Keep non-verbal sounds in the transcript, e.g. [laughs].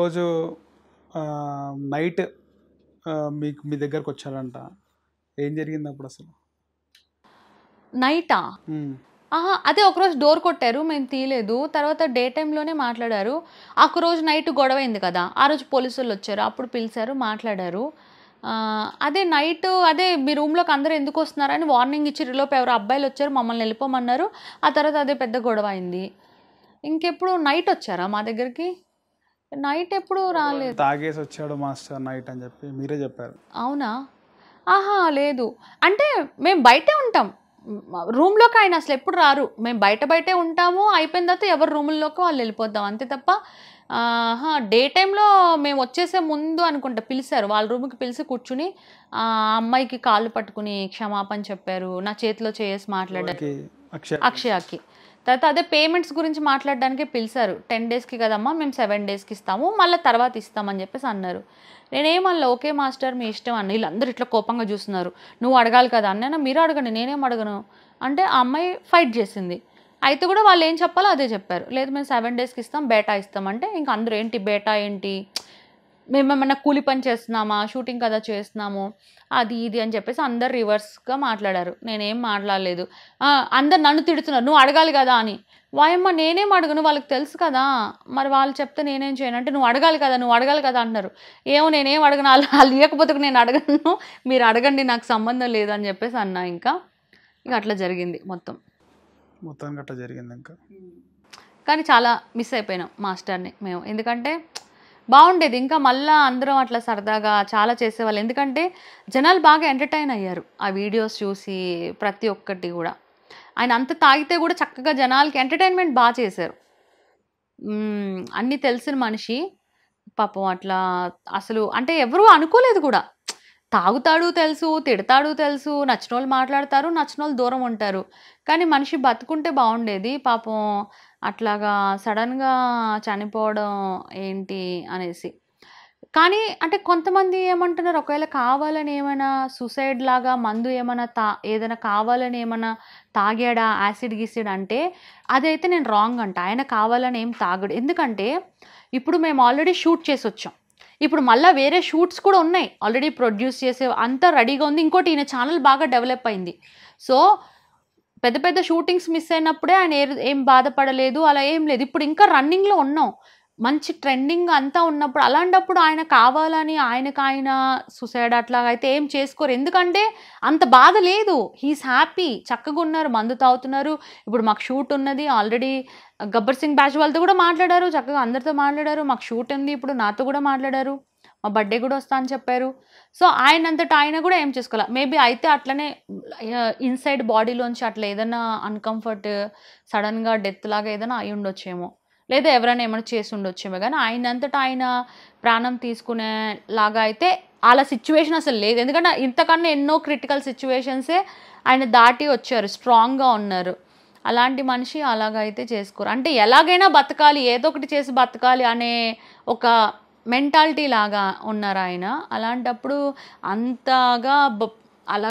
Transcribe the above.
రోజు నైట్ మీకు మీ దగ్గరకు వచ్చారంట ఏం జరిగింది అప్పుడు అసలు నైటా ఆహా అదే ఒకరోజు డోర్ కొట్టారు మేము తీయలేదు తర్వాత డే టైంలోనే మాట్లాడారు ఒక రోజు నైట్ గొడవైంది కదా ఆ రోజు పోలీసులు వచ్చారు అప్పుడు పిలిచారు మాట్లాడారు అదే నైట్ అదే మీ రూమ్లోకి అందరూ ఎందుకు వస్తున్నారని వార్నింగ్ ఇచ్చి లోపు ఎవరు అబ్బాయిలు వచ్చారు మమ్మల్ని వెళ్ళిపోమన్నారు ఆ తర్వాత అదే పెద్ద గొడవ అయింది ఇంకెప్పుడు నైట్ వచ్చారా మా దగ్గరికి నైట్ ఎప్పుడు రాలేదు తాగేసి వచ్చాడు మాస్టర్ నైట్ అని చెప్పి మీరే చెప్పారు అవునా ఆహా లేదు అంటే మేము బయటే ఉంటాం రూమ్లోకి ఆయన అసలు ఎప్పుడు రారు మేము బయట బయటే ఉంటాము అయిపోయిన తర్వాత ఎవరు రూముల్లోకి వాళ్ళు వెళ్ళిపోతాం అంతే తప్ప డే టైంలో మేము వచ్చేసే ముందు అనుకుంటా పిలిచారు వాళ్ళ రూమ్కి పిలిచి కూర్చుని ఆ అమ్మాయికి కాళ్ళు పట్టుకుని క్షమాపణ చెప్పారు నా చేతిలో చేసి మాట్లాడారు అక్షయకి తర్వాత అదే పేమెంట్స్ గురించి మాట్లాడడానికే పిలిచారు టెన్ డేస్కి కదమ్మా మేము సెవెన్ డేస్కి ఇస్తాము మళ్ళీ తర్వాత ఇస్తామని చెప్పేసి అన్నారు నేనేమల్లా ఓకే మాస్టర్ మీ ఇష్టం అన్న వీళ్ళందరూ ఇట్లా కోపంగా చూస్తున్నారు నువ్వు అడగాలి కదా అన్న మీరు అడగండి నేనేం అడగను అంటే ఆ అమ్మాయి ఫైట్ చేసింది అయితే కూడా వాళ్ళు ఏం చెప్పాలో అదే చెప్పారు లేదు మేము సెవెన్ డేస్కి ఇస్తాం బేటా ఇస్తాం అంటే ఇంకా అందరూ ఏంటి బేటా ఏంటి మేమేమన్నా కూలి పని చేస్తున్నామా షూటింగ్ కదా చేస్తున్నాము అది ఇది అని చెప్పేసి అందరు రివర్స్గా మాట్లాడారు నేనేం మాట్లాడలేదు అందరు నన్ను తిడుతున్నారు నువ్వు అడగాలి కదా అని వాయమ్మ నేనేం అడగను వాళ్ళకి తెలుసు కదా మరి వాళ్ళు చెప్తే నేనేం చేయను అంటే నువ్వు అడగాలి కదా నువ్వు అడగాలి కదా అంటున్నారు ఏమో నేనేం అడగను వాళ్ళు వాళ్ళు [laughs] ఇవ్వకపోతే నేను అడగను మీరు అడగండి నాకు సంబంధం లేదు అని చెప్పేసి అన్నా ఇంకా ఇంకా అట్లా జరిగింది మొత్తం మొత్తం అట్లా జరిగింది ఇంకా కానీ చాలా మిస్ అయిపోయినాం మాస్టర్ని మేము ఎందుకంటే బాగుండేది ఇంకా మళ్ళీ అందరం అట్లా సరదాగా చాలా చేసేవాళ్ళు ఎందుకంటే జనాలు బాగా ఎంటర్టైన్ అయ్యారు ఆ వీడియోస్ చూసి ప్రతి ఒక్కటి కూడా ఆయన అంత తాగితే కూడా చక్కగా జనాలకి ఎంటర్టైన్మెంట్ బాగా చేశారు అన్నీ తెలిసిన మనిషి పాపం అట్లా అసలు అంటే ఎవరూ అనుకోలేదు కూడా తాగుతాడు తెలుసు తిడతాడు తెలుసు నచ్చిన వాళ్ళు మాట్లాడతారు నచ్చిన వాళ్ళు దూరం ఉంటారు కానీ మనిషి బతుకుంటే బాగుండేది పాపం అట్లాగా సడన్గా చనిపోవడం ఏంటి అనేసి కానీ అంటే కొంతమంది ఏమంటున్నారు ఒకవేళ కావాలని ఏమైనా సూసైడ్ లాగా మందు ఏమైనా తా ఏదైనా కావాలని ఏమైనా తాగాడా యాసిడ్ గీసిడ్ అంటే అదైతే నేను రాంగ్ అంట ఆయన కావాలని ఏం తాగడు ఎందుకంటే ఇప్పుడు మేము ఆల్రెడీ షూట్ చేసి వచ్చాం ఇప్పుడు మళ్ళీ వేరే షూట్స్ కూడా ఉన్నాయి ఆల్రెడీ ప్రొడ్యూస్ చేసే అంతా రెడీగా ఉంది ఇంకోటి ఈయన ఛానల్ బాగా డెవలప్ అయింది సో పెద్ద పెద్ద షూటింగ్స్ మిస్ అయినప్పుడే ఆయన ఏం బాధపడలేదు అలా ఏం లేదు ఇప్పుడు ఇంకా రన్నింగ్లో ఉన్నాం మంచి ట్రెండింగ్ అంతా ఉన్నప్పుడు అలాంటప్పుడు ఆయన కావాలని ఆయనకు ఆయన సుసైడ్ అట్లా అయితే ఏం చేసుకోరు ఎందుకంటే అంత బాధ లేదు హీస్ హ్యాపీ చక్కగా ఉన్నారు మందు తాగుతున్నారు ఇప్పుడు మాకు షూట్ ఉన్నది ఆల్రెడీ గబ్బర్ సింగ్ బ్యాచ్ వాళ్ళతో కూడా మాట్లాడారు చక్కగా అందరితో మాట్లాడారు మాకు షూట్ ఉంది ఇప్పుడు నాతో కూడా మాట్లాడారు మా బర్త్డే కూడా వస్తా అని చెప్పారు సో ఆయనంతటా ఆయన కూడా ఏం చేసుకోవాలి మేబీ అయితే అట్లనే ఇన్సైడ్ బాడీలోంచి అట్లా ఏదైనా అన్కంఫర్ట్ సడన్గా డెత్ లాగా ఏదైనా అయి ఉండొచ్చేమో లేదా ఎవరైనా ఏమైనా చేసి ఉండొచ్చేమో కానీ ఆయనంతటా ఆయన ప్రాణం తీసుకునే లాగా అయితే అలా సిచ్యువేషన్ అసలు లేదు ఎందుకంటే ఇంతకన్నా ఎన్నో క్రిటికల్ సిచ్యువేషన్సే ఆయన దాటి వచ్చారు స్ట్రాంగ్గా ఉన్నారు అలాంటి మనిషి అలాగైతే చేసుకోరు అంటే ఎలాగైనా బతకాలి ఏదో ఒకటి చేసి బతకాలి అనే ఒక మెంటాలిటీ లాగా ఉన్నారు ఆయన అలాంటప్పుడు అంతగా